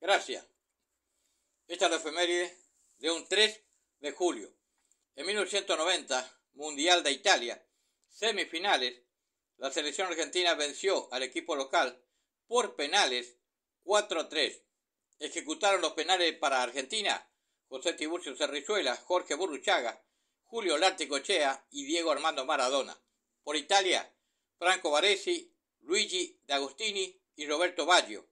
Gracias. Esta es la efeméride de un 3 de julio. En 1990, Mundial de Italia, semifinales, la selección argentina venció al equipo local por penales 4-3. Ejecutaron los penales para Argentina José Tiburcio Cerrizuela, Jorge Burruchaga, Julio Cochea y Diego Armando Maradona. Por Italia, Franco Baresi, Luigi D'Agostini y Roberto Baggio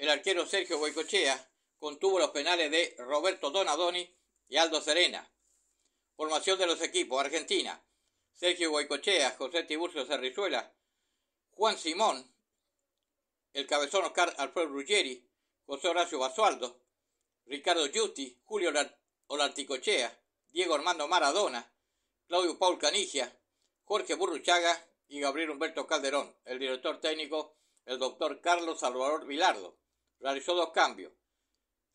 el arquero Sergio Boicochea contuvo los penales de Roberto Donadoni y Aldo Serena. Formación de los equipos Argentina. Sergio Boicochea, José Tiburcio Cerrizuela, Juan Simón, el cabezón Oscar Alfredo Ruggeri, José Horacio Basualdo, Ricardo Yuti, Julio Olarticochea, Diego Armando Maradona, Claudio Paul Canigia, Jorge Burruchaga y Gabriel Humberto Calderón. El director técnico, el doctor Carlos Salvador Vilardo realizó dos cambios,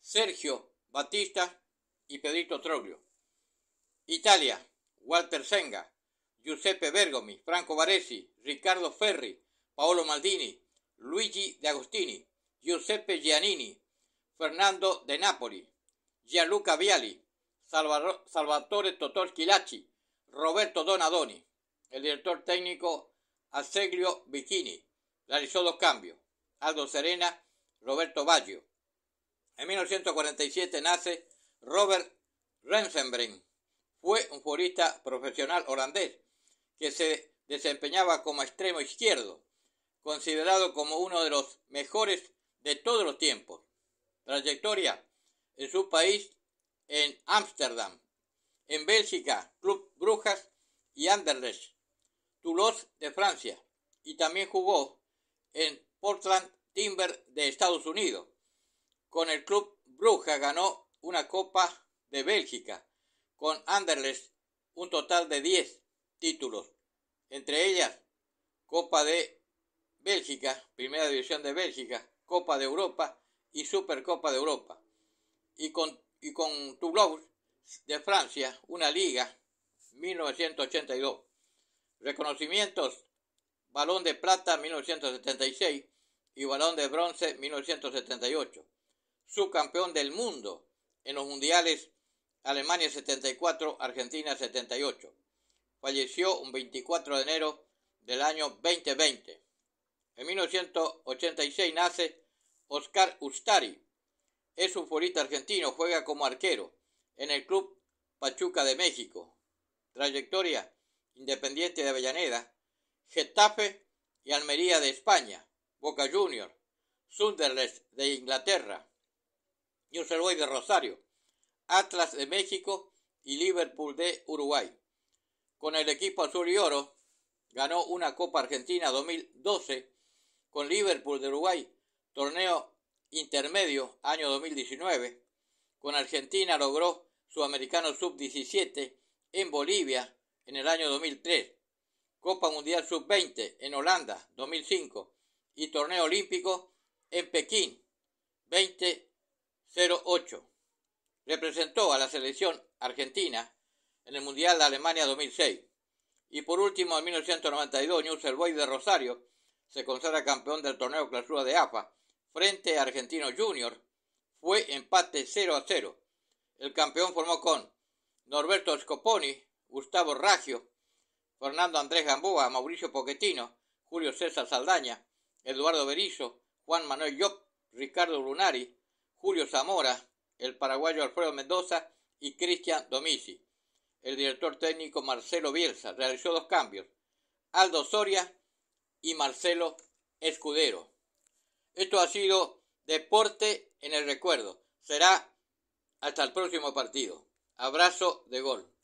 Sergio Batista y Pedrito Troglio. Italia, Walter Senga, Giuseppe Bergomi, Franco Baresi, Riccardo Ferri, Paolo Maldini, Luigi De Agostini, Giuseppe Giannini, Fernando De Napoli, Gianluca Viali, Salvatore Salvatore Chilacci, Roberto Donadoni. El director técnico Aseglio Bicchini, realizó dos cambios. Aldo Serena Roberto Baggio. En 1947 nace Robert Rensenbrink. Fue un futbolista profesional holandés que se desempeñaba como extremo izquierdo, considerado como uno de los mejores de todos los tiempos. Trayectoria en su país en Ámsterdam, en Bélgica, Club Brujas y Anderlecht, Toulouse de Francia, y también jugó en Portland Timber de Estados Unidos. Con el club Bruja ganó una Copa de Bélgica. Con Anderlecht un total de 10 títulos. Entre ellas Copa de Bélgica, Primera División de Bélgica, Copa de Europa y Supercopa de Europa. Y con, y con Toulouse de Francia, una liga, 1982. Reconocimientos, Balón de Plata, 1976, y Balón de Bronce 1978. Subcampeón del mundo en los mundiales Alemania 74, Argentina 78. Falleció un 24 de enero del año 2020. En 1986 nace Oscar Ustari. Es un futbolista argentino, juega como arquero en el club Pachuca de México. Trayectoria Independiente de Avellaneda, Getafe y Almería de España. Boca Junior, Sunderland de Inglaterra, News de Rosario, Atlas de México y Liverpool de Uruguay. Con el equipo azul y oro ganó una Copa Argentina 2012 con Liverpool de Uruguay, torneo intermedio año 2019. Con Argentina logró Sudamericano Sub-17 en Bolivia en el año 2003, Copa Mundial Sub-20 en Holanda 2005 y torneo olímpico en Pekín 2008. Representó a la selección argentina en el Mundial de Alemania 2006. Y por último, en 1992, News El Boy de Rosario se consagra campeón del torneo clausura de AFA frente a Argentino Junior. Fue empate 0 a 0. El campeón formó con Norberto Scoponi, Gustavo Raggio, Fernando Andrés Gamboa, Mauricio Poquetino, Julio César Saldaña, Eduardo Berizzo, Juan Manuel Llop, Ricardo Lunari, Julio Zamora, el paraguayo Alfredo Mendoza y Cristian Domici. El director técnico Marcelo Bielsa realizó dos cambios, Aldo Soria y Marcelo Escudero. Esto ha sido Deporte en el Recuerdo. Será hasta el próximo partido. Abrazo de gol.